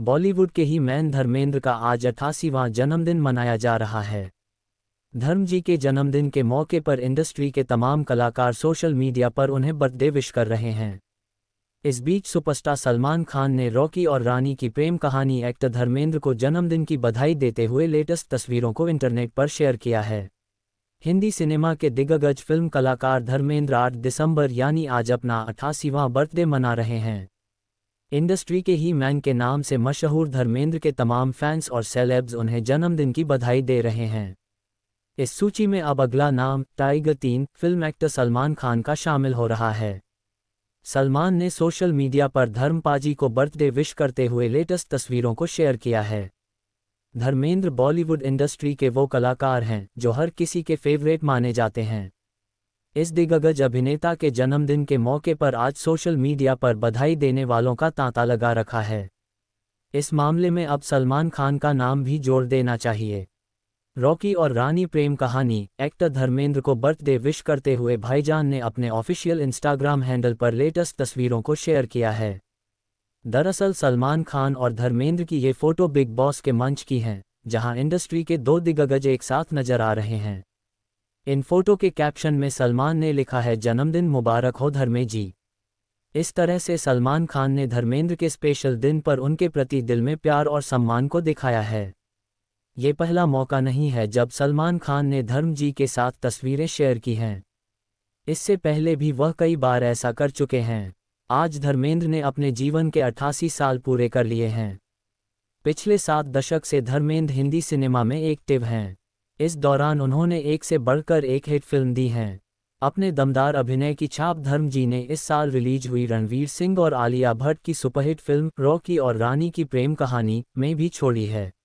बॉलीवुड के ही मैन धर्मेंद्र का आज अठासीवां जन्मदिन मनाया जा रहा है धर्म जी के जन्मदिन के मौके पर इंडस्ट्री के तमाम कलाकार सोशल मीडिया पर उन्हें बर्थडे विश कर रहे हैं इस बीच सुपरस्टार सलमान खान ने रॉकी और रानी की प्रेम कहानी एक्टर धर्मेंद्र को जन्मदिन की बधाई देते हुए लेटेस्ट तस्वीरों को इंटरनेट पर शेयर किया है हिंदी सिनेमा के दिग्गज फिल्म कलाकार धर्मेंद्र आठ दिसंबर यानी आज अपना अठासीवां बर्थडे मना रहे हैं इंडस्ट्री के ही मैन के नाम से मशहूर धर्मेंद्र के तमाम फैंस और सेलेब्स उन्हें जन्मदिन की बधाई दे रहे हैं इस सूची में अब अगला नाम टाइगर तीन फिल्म एक्टर सलमान खान का शामिल हो रहा है सलमान ने सोशल मीडिया पर धर्मपाजी को बर्थडे विश करते हुए लेटेस्ट तस्वीरों को शेयर किया है धर्मेंद्र बॉलीवुड इंडस्ट्री के वो कलाकार हैं जो हर किसी के फेवरेट माने जाते हैं इस दिग्गज अभिनेता के जन्मदिन के मौके पर आज सोशल मीडिया पर बधाई देने वालों का तांता लगा रखा है इस मामले में अब सलमान खान का नाम भी जोड़ देना चाहिए रॉकी और रानी प्रेम कहानी एक्टर धर्मेंद्र को बर्थडे विश करते हुए भाईजान ने अपने ऑफिशियल इंस्टाग्राम हैंडल पर लेटेस्ट तस्वीरों को शेयर किया है दरअसल सलमान खान और धर्मेंद्र की ये फोटो बिग बॉस के मंच की हैं जहां इंडस्ट्री के दो दिग्गज एक साथ नजर आ रहे हैं इन फोटो के कैप्शन में सलमान ने लिखा है जन्मदिन मुबारक हो धर्मे जी इस तरह से सलमान खान ने धर्मेंद्र के स्पेशल दिन पर उनके प्रति दिल में प्यार और सम्मान को दिखाया है ये पहला मौका नहीं है जब सलमान खान ने धर्म जी के साथ तस्वीरें शेयर की हैं इससे पहले भी वह कई बार ऐसा कर चुके हैं आज धर्मेंद्र ने अपने जीवन के 88 साल पूरे कर लिए हैं पिछले सात दशक से धर्मेंद्र हिंदी सिनेमा में एक्टिव हैं इस दौरान उन्होंने एक से बढ़कर एक हिट फिल्म दी हैं अपने दमदार अभिनय की छाप धर्म जी ने इस साल रिलीज हुई रणवीर सिंह और आलिया भट्ट की सुपरहिट फिल्म रॉकी और रानी की प्रेम कहानी में भी छोड़ी है